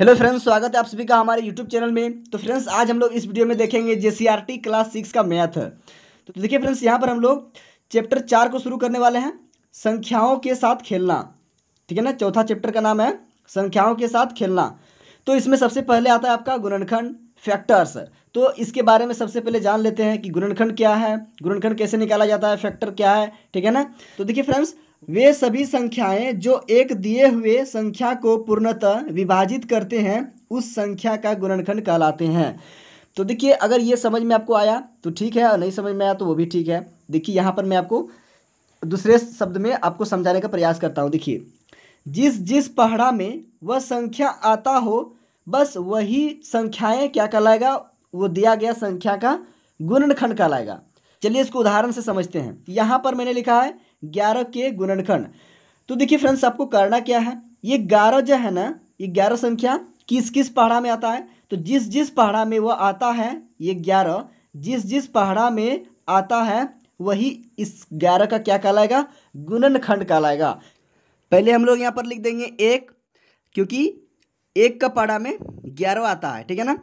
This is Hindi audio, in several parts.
हेलो फ्रेंड्स स्वागत है आप सभी का हमारे यूट्यूब चैनल में तो फ्रेंड्स आज हम लोग इस वीडियो में देखेंगे जे क्लास सिक्स का मैथ तो देखिए फ्रेंड्स यहाँ पर हम लोग चैप्टर चार को शुरू करने वाले हैं संख्याओं के साथ खेलना ठीक है ना चौथा चैप्टर का नाम है संख्याओं के साथ खेलना तो इसमें सबसे पहले आता है आपका गुणनखंड फैक्टर्स तो इसके बारे में सबसे पहले जान लेते हैं कि गुणनखंड क्या है गुणनखंड कैसे निकाला जाता है फैक्टर क्या है ठीक है ना तो देखिए फ्रेंड्स वे सभी संख्याएं जो एक दिए हुए संख्या को पूर्णतः विभाजित करते हैं उस संख्या का गुणनखंड कहलाते हैं तो देखिए अगर ये समझ में आपको आया तो ठीक है और नहीं समझ में आया तो वो भी ठीक है देखिए यहाँ पर मैं आपको दूसरे शब्द में आपको समझाने का प्रयास करता हूँ देखिए जिस जिस पहाड़ा में वह संख्या आता हो बस वही संख्याएं क्या कहलाएगा वो दिया गया संख्या का गुणनखंड कहलाएगा चलिए इसको उदाहरण से समझते हैं यहाँ पर मैंने लिखा है ग्यारह के गुणनखंड तो देखिए फ्रेंड्स आपको करना क्या है ये ग्यारह जो है ना ये ग्यारह संख्या किस किस पहाड़ा में आता है तो जिस जिस पहाड़ा में वह आता है ये ग्यारह जिस जिस पहाड़ा में आता है वही इस ग्यारह का क्या कहलाएगा गुणनखंड कहलाएगा पहले हम लोग यहाँ पर लिख देंगे एक क्योंकि एक का पहाड़ा में ग्यारह आता है ठीक है ना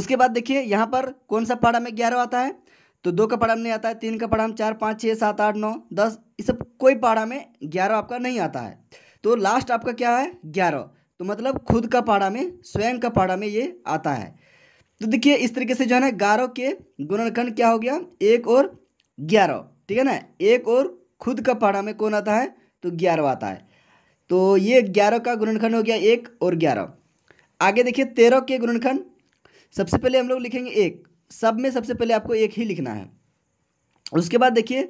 उसके बाद देखिए यहाँ पर कौन सा पहाड़ा में ग्यारह आता है तो दो का पढ़ा में नहीं आता है तीन का पढ़ा में चार पाँच छः सात आठ नौ दस ये सब कोई पाड़ा में ग्यारह आपका नहीं आता है तो लास्ट आपका क्या है ग्यारह तो मतलब खुद का पाड़ा में स्वयं का पाड़ा में ये आता है तो देखिए इस तरीके से जो है ना ग्यारह के गुणनखंड क्या हो गया एक और ग्यारह ठीक है ना एक और खुद का पाड़ा में कौन आता है तो ग्यारह आता है तो ये ग्यारह का गुणनखंड हो गया एक और ग्यारह आगे देखिए तेरह के गुणनखंड सबसे पहले हम लोग लिखेंगे एक सब में सबसे पहले आपको एक ही लिखना है उसके बाद देखिए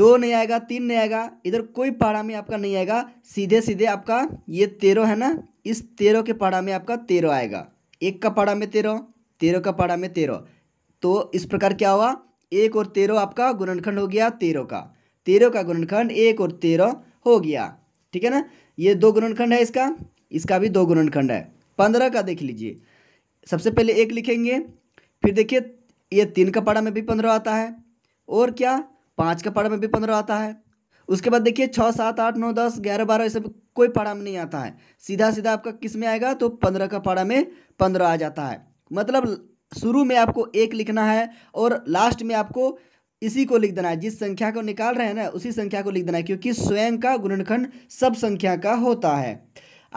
दो नहीं आएगा तीन नहीं आएगा इधर कोई पारा में आपका नहीं आएगा सीधे सीधे आपका ये तेरह है ना इस तेरह के पारा में आपका तेरह आएगा एक का पारा में तेरह तेरह का पारा में तेरह तो इस प्रकार क्या हुआ एक और तेरह आपका गुणनखंड हो गया तेरह का तेरह का गुणनखंड एक और तेरह हो गया ठीक है ना ये दो गुणनखंड है इसका इसका भी दो गुणनखंड है पंद्रह का देख लीजिए सबसे पहले एक लिखेंगे फिर देखिए ये तीन का पड़ा में भी पंद्रह आता है और क्या पाँच का पड़ा में भी पंद्रह आता है उसके बाद देखिए छः सात आठ नौ दस ग्यारह बारह ऐसे कोई पड़ा में नहीं आता है सीधा सीधा आपका किस में आएगा तो पंद्रह का पड़ा में पंद्रह आ जाता है मतलब शुरू में आपको एक लिखना है और लास्ट में आपको इसी को लिख देना है जिस संख्या को निकाल रहे हैं ना उसी संख्या को लिख देना है क्योंकि स्वयं का गुणनखंड सब संख्या का होता है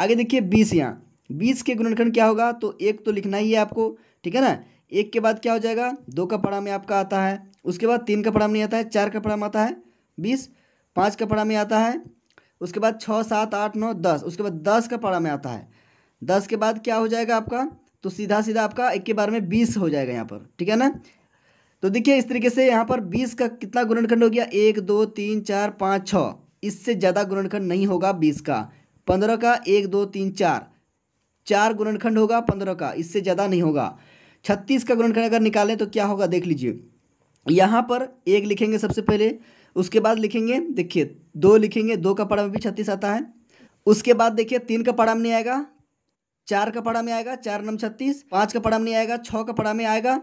आगे देखिए बीस यहाँ बीस के गुणनखंड क्या होगा तो एक तो लिखना ही है आपको ठीक है ना एक के बाद क्या हो जाएगा दो का पड़ा में आपका आता है उसके बाद तीन का पड़ा में नहीं आता है चार का पड़ा में आता है बीस पाँच का पड़ा में आता है उसके बाद छः सात आठ नौ दस उसके बाद दस का पड़ा में आता है दस के बाद क्या हो जाएगा आपका तो सीधा सीधा आपका एक के बारे में बीस हो जाएगा यहाँ पर ठीक है ना तो देखिए इस तरीके से यहाँ पर बीस का कितना गुणनखंड हो गया एक दो तीन चार पाँच छः इससे ज़्यादा गुणनखंड नहीं होगा बीस का पंद्रह का एक दो तीन चार चार गुणनखंड होगा पंद्रह का इससे ज़्यादा नहीं होगा छत्तीस का गुणनखंड अगर निकालें तो क्या होगा देख लीजिए यहाँ पर एक लिखेंगे सबसे पहले उसके बाद लिखेंगे देखिए दो लिखेंगे दो का पड़ा में भी छत्तीस आता है उसके बाद देखिए तीन का पड़ा में नहीं आएगा चार का पड़ा में आएगा चार नम छत्तीस पाँच का पड़ा में नहीं आएगा छः का पड़ा में आएगा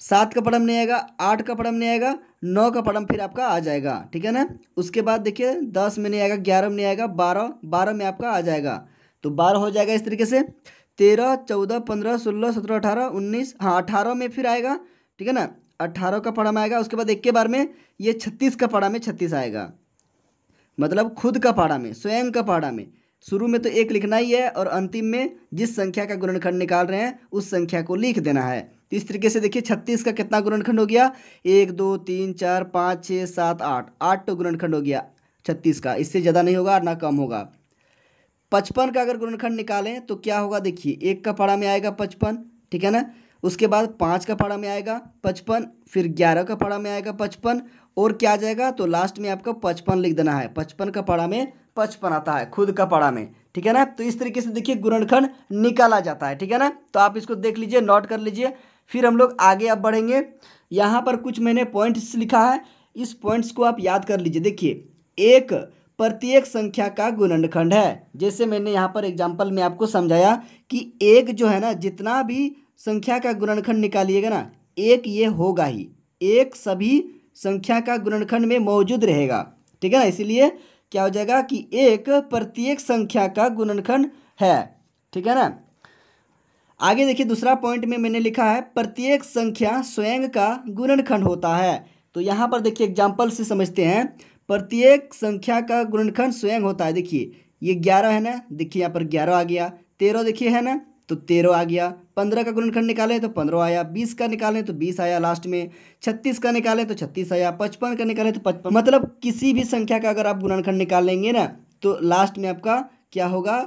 सात का पड़म नहीं आएगा आठ का पड़म नहीं आएगा नौ का पड़म फिर आपका आ जाएगा ठीक है ना उसके बाद देखिए दस में नहीं आएगा ग्यारह में नहीं आएगा बारह बारह में आपका आ जाएगा तो बारह हो जाएगा इस तरीके से तेरह चौदह पंद्रह सोलह सत्रह अठारह उन्नीस हाँ अठारह में फिर आएगा ठीक है ना अट्ठारह का पाड़ा में आएगा उसके बाद एक के बार में ये छत्तीस का पाड़ा में छत्तीस आएगा मतलब खुद का पाड़ा में स्वयं का पाड़ा में शुरू में तो एक लिखना ही है और अंतिम में जिस संख्या का गुणनखंड निकाल रहे हैं उस संख्या को लिख देना है तो इस तरीके से देखिए छत्तीस का कितना गुणनखंड हो गया एक दो तीन चार पाँच छः सात आठ आठ तो गुणनखंड हो गया छत्तीस का इससे ज़्यादा नहीं होगा और ना कम होगा पचपन का अगर गुणनखंड निकालें तो क्या होगा देखिए एक का पड़ा में आएगा पचपन ठीक है ना उसके बाद पाँच का पड़ा में आएगा पचपन फिर ग्यारह का पड़ा में आएगा पचपन और क्या आ जाएगा तो लास्ट में आपका पचपन लिख देना है पचपन का पड़ा में पचपन आता है खुद का पड़ा में ठीक है ना तो इस तरीके से देखिए गुणनखंड निकाला जाता है ठीक है ना तो आप इसको देख लीजिए नोट कर लीजिए फिर हम लोग आगे आप बढ़ेंगे यहाँ पर कुछ मैंने पॉइंट्स लिखा है इस पॉइंट्स को आप याद कर लीजिए देखिए एक प्रत्येक संख्या का गुणनखंड है जैसे मैंने यहाँ पर एग्जाम्पल में आपको समझाया कि एक जो है ना जितना भी संख्या का गुणनखंड निकालिएगा ना एक ये होगा ही एक सभी संख्या का गुणनखंड में मौजूद रहेगा ठीक है ना इसीलिए क्या हो जाएगा कि एक प्रत्येक संख्या का गुणनखंड है ठीक है ना आगे देखिए दूसरा पॉइंट में मैंने लिखा है प्रत्येक संख्या स्वयं का गुणनखंड होता है तो यहाँ पर देखिए एग्जाम्पल से समझते हैं प्रत्येक संख्या का गुणनखंड स्वयं होता है देखिए ये ग्यारह है ना देखिए यहाँ पर ग्यारह आ गया तेरह देखिए है ना तो तेरह आ गया पंद्रह का गुणनखंड निकालें तो पंद्रह आया बीस का निकालें तो बीस आया लास्ट में छत्तीस का निकालें तो छत्तीस आया पचपन का निकालें तो पचपन मतलब किसी भी संख्या का अगर आप गुणनखंड निकाल लेंगे ना तो लास्ट में आपका क्या होगा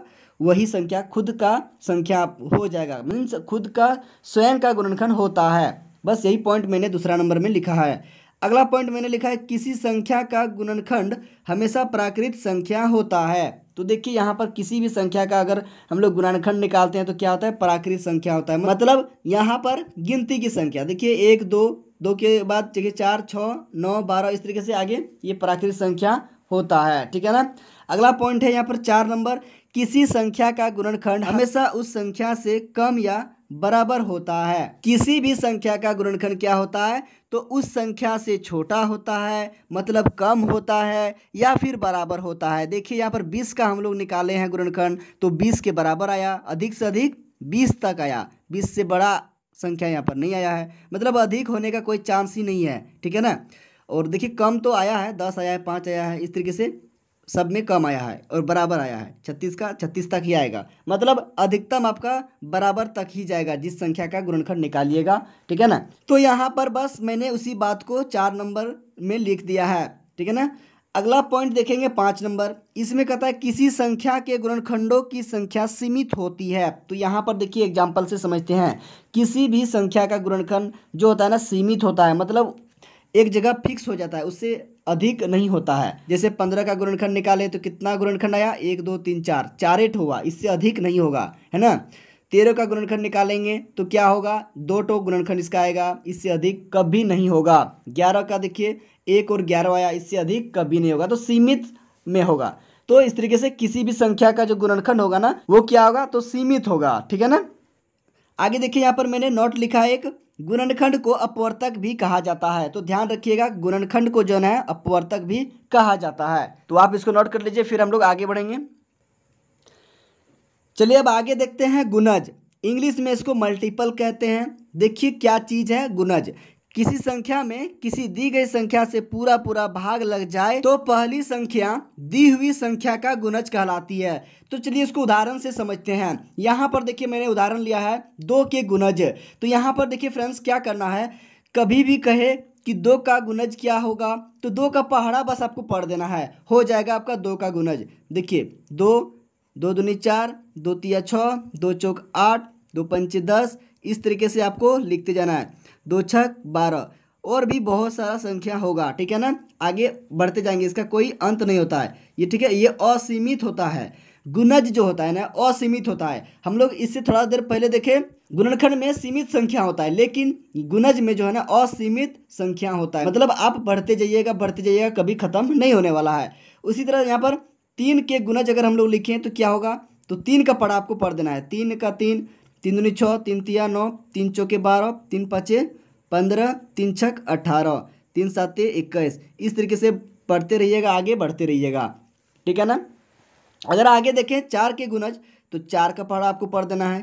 वही संख्या खुद का संख्या हो जाएगा मीन्स खुद का स्वयं का गुणनखंड होता है बस यही पॉइंट मैंने दूसरा नंबर में लिखा है अगला पॉइंट मैंने लिखा है किसी संख्या का गुणनखंड हमेशा प्राकृत संख्या होता है तो देखिए यहाँ पर किसी भी संख्या का अगर हम लोग गुणनखंड निकालते हैं तो क्या होता है प्राकृत संख्या होता है मतलब यहाँ पर गिनती की संख्या देखिए एक दो दो के बाद देखिए चार छः नौ बारह इस तरीके से आगे ये प्राकृत संख्या होता है ठीक है ना अगला पॉइंट है यहाँ पर चार नंबर किसी संख्या का गुणनखंड हमेशा उस संख्या से कम या बराबर होता है किसी भी संख्या का गुणनखंड क्या होता है तो उस संख्या से छोटा होता है मतलब कम होता है या फिर बराबर होता है देखिए यहाँ पर 20 का हम लोग निकाले हैं गुणनखंड तो 20 के बराबर आया अधिक से अधिक 20 तक आया 20 से बड़ा संख्या यहाँ पर नहीं आया है मतलब अधिक होने का कोई चांस ही नहीं है ठीक है ना और देखिए कम तो आया है दस आया है पाँच आया है इस तरीके से सब में कम आया है और बराबर आया है छत्तीस का छत्तीस तक ही आएगा मतलब अधिकतम आपका बराबर तक ही जाएगा जिस संख्या का गुणनखंड निकालिएगा ठीक है ना तो यहाँ पर बस मैंने उसी बात को चार नंबर में लिख दिया है ठीक है ना अगला पॉइंट देखेंगे पाँच नंबर इसमें कहता है किसी संख्या के गुणनखंडों की संख्या सीमित होती है तो यहाँ पर देखिए एग्जाम्पल से समझते हैं किसी भी संख्या का गुणनखंड जो होता है ना सीमित होता है मतलब एक जगह फिक्स हो जाता है उससे अधिक नहीं होता है जैसे पंद्रह का गुणनखंड निकाले तो कितना गुणनखंड आया एक दो तीन चार एट हुआ इससे अधिक नहीं होगा है ना तेरह का गुणनखंड निकालेंगे तो क्या होगा दो टो गुणनखंड इसका आएगा इससे अधिक कभी नहीं होगा ग्यारह का देखिए एक और ग्यारह आया इससे अधिक कभी नहीं होगा तो सीमित में होगा तो इस तरीके से किसी भी संख्या का जो गुणनखंड होगा ना वो क्या होगा तो सीमित होगा ठीक है ना आगे देखिए यहाँ पर मैंने नोट लिखा है एक गुणनखंड को अपवर्तक भी कहा जाता है तो ध्यान रखिएगा गुणनखंड को जो है अपवर्तक भी कहा जाता है तो आप इसको नोट कर लीजिए फिर हम लोग आगे बढ़ेंगे चलिए अब आगे देखते हैं गुनज इंग्लिश में इसको मल्टीपल कहते हैं देखिए क्या चीज़ है गुनज किसी संख्या में किसी दी गई संख्या से पूरा पूरा भाग लग जाए तो पहली संख्या दी हुई संख्या का गुणज कहलाती है तो चलिए इसको उदाहरण से समझते हैं यहाँ पर देखिए मैंने उदाहरण लिया है दो के गुणज तो यहाँ पर देखिए फ्रेंड्स क्या करना है कभी भी कहे कि दो का गुणज क्या होगा तो दो का पहाड़ा बस आपको पढ़ देना है हो जाएगा आपका दो का गुणज देखिए दो दो दुनी चार दो तिया छः दो चौक आठ दो पंचे दस इस तरीके से आपको लिखते जाना है दो छक बारह और भी बहुत सारा संख्या होगा ठीक है ना आगे बढ़ते जाएंगे इसका कोई अंत नहीं होता है ये ठीक है ये असीमित होता है गुणज जो होता है ना असीमित होता है हम लोग इससे थोड़ा देर पहले देखें गुणनखंड में सीमित संख्या होता है लेकिन गुणज में जो है ना असीमित संख्या होता है मतलब आप बढ़ते जाइएगा बढ़ते जाइएगा कभी खत्म नहीं होने वाला है उसी तरह यहाँ पर तीन के गुणज अगर हम लोग लिखें तो क्या होगा तो तीन का पड़ा आपको पढ़ देना है तीन का तीन तीन दूनी छः तीन तिया नौ तीन चौके बारह तीन पाँचे पंद्रह तीन छक अठारह तीन सात इक्कीस इस तरीके से पढ़ते रहिएगा आगे बढ़ते रहिएगा ठीक है ना अगर आगे देखें चार के गुनज तो चार का पहाड़ा आपको पढ़ देना है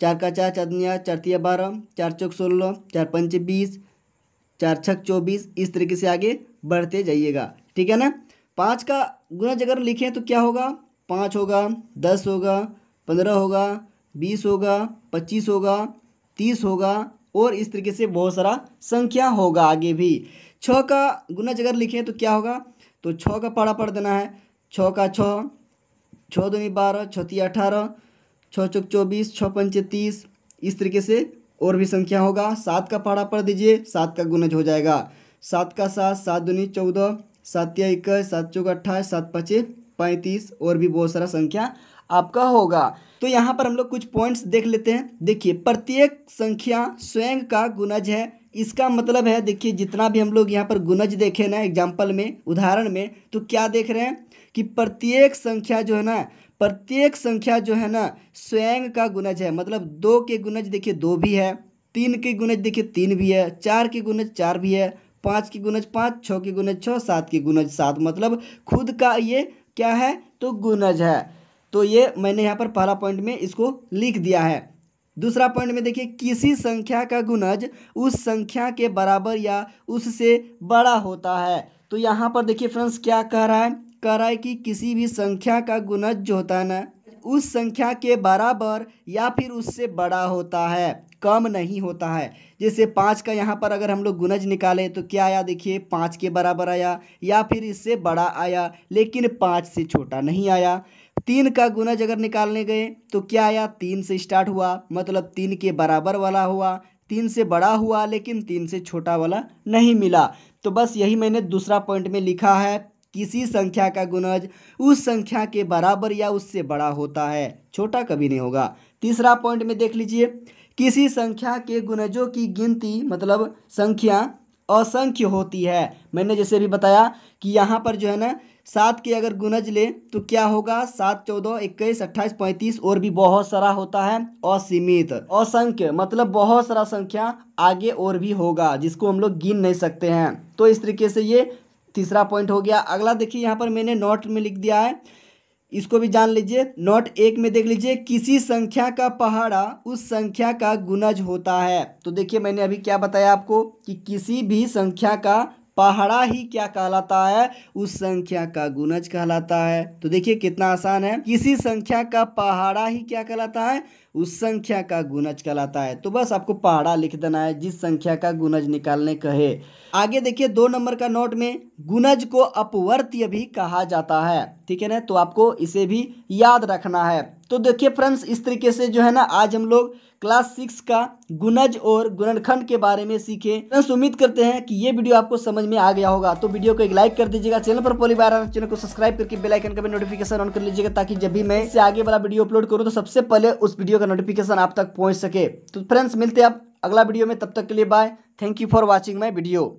चार का चार चारिया चार तिया बारह चार चौक सोलह चार पंच बीस चार छक चौबीस इस तरीके से आगे बढ़ते जाइएगा ठीक है ना पाँच का गुनज अगर लिखें तो क्या होगा पाँच होगा दस होगा पंद्रह होगा बीस होगा पच्चीस होगा तीस होगा और इस तरीके से बहुत सारा संख्या होगा आगे भी छः का गुना अगर लिखें तो क्या होगा तो छः का पड़ा पढ़ देना है छः का छः छः दूनी बारह छती अठारह छः चौक चौबीस छः पंच तीस इस तरीके से और भी संख्या होगा सात का पड़ा पढ़ दीजिए सात का गुनज हो जाएगा सात का सात सात दूनी चौदह सात या इक्कीस सात चौक अट्ठाईस सात पचे पैंतीस और भी बहुत सारा संख्या आपका होगा तो यहाँ पर हम लोग कुछ पॉइंट्स देख लेते हैं देखिए प्रत्येक संख्या स्वयं का गुणज है इसका मतलब है देखिए जितना भी हम लोग यहाँ पर गुणज देखे ना एग्जाम्पल में उदाहरण में तो क्या देख रहे हैं कि प्रत्येक संख्या जो है ना प्रत्येक संख्या जो है ना स्वयं का गुणज है मतलब दो के गुणज देखिए दो भी है तीन के गुणज देखिए तीन भी है चार के गुणज चार भी है पाँच की गुणज पाँच छः की गुणज छः सात की गुणज सात मतलब खुद का ये क्या है तो गुणज है तो ये मैंने यहाँ पर पहला पॉइंट में इसको लिख दिया है दूसरा पॉइंट में देखिए किसी संख्या का गुणज उस संख्या के बराबर या उससे बड़ा होता है तो यहाँ पर देखिए फ्रेंड्स क्या कह रहा है कह रहा है कि किसी भी संख्या का गुणज जो होता है ना उस संख्या के बराबर या फिर उससे बड़ा होता है कम नहीं होता है जैसे पाँच का यहाँ पर अगर हम लोग गुनज निकालें तो क्या आया देखिए पाँच के बराबर आया या फिर इससे बड़ा आया लेकिन पाँच से छोटा नहीं आया तीन का गुनज अगर निकालने गए तो क्या आया तीन से स्टार्ट हुआ मतलब तीन के बराबर वाला हुआ तीन से बड़ा हुआ लेकिन तीन से छोटा वाला नहीं मिला तो बस यही मैंने दूसरा पॉइंट में लिखा है किसी संख्या का गुनज उस संख्या के बराबर या उससे बड़ा होता है छोटा कभी नहीं होगा तीसरा पॉइंट में देख लीजिए किसी संख्या के गुणजों की गिनती मतलब संख्या असंख्य होती है मैंने जैसे भी बताया कि यहाँ पर जो है ना सात के अगर गुणज ले तो क्या होगा सात चौदह इक्कीस अट्ठाईस पैंतीस और भी बहुत सारा होता है असीमित असंख्य मतलब बहुत सारा संख्या आगे और भी होगा जिसको हम लोग गिन नहीं सकते हैं तो इस तरीके से ये तीसरा पॉइंट हो गया अगला देखिए यहाँ पर मैंने नोट में लिख दिया है इसको भी जान लीजिए नोट एक में देख लीजिए किसी संख्या का पहाड़ा उस संख्या का गुणज होता है तो देखिए मैंने अभी क्या बताया आपको कि किसी भी संख्या का पहाड़ा ही क्या कहलाता है उस संख्या का गुणज कहलाता है तो देखिए कितना आसान है किसी संख्या का पहाड़ा ही क्या कहलाता है उस संख्या का गुणज कहलाता है तो बस आपको पहाड़ा लिख देना है जिस संख्या का गुणज निकालने कहे आगे देखिए दो नंबर का नोट में गुणज को अपवर्त्य भी कहा जाता है ठीक है ना तो आपको इसे भी याद रखना है तो देखिए फ्रेंड्स इस तरीके से जो है ना आज हम लोग क्लास सिक्स का गुनज और गुणनखंड के बारे में सीखे फ्रेंड्स उम्मीद करते हैं कि ये वीडियो आपको समझ में आ गया होगा तो वीडियो को एक लाइक कर दीजिएगा चैनल पर पहली बार चैनल को सब्सक्राइब करके बेल आइकन का भी नोटिफिकेशन ऑन कर लीजिएगा ताकि जब भी मैं इससे आगे वाला वीडियो अपलोड करूँ तो सबसे पहले उस वीडियो का नोटिफिकेशन आप तक पहुँच सके तो फ्रेंड्स मिलते आप अगला वीडियो में तब तक के लिए bye thank you for watching my video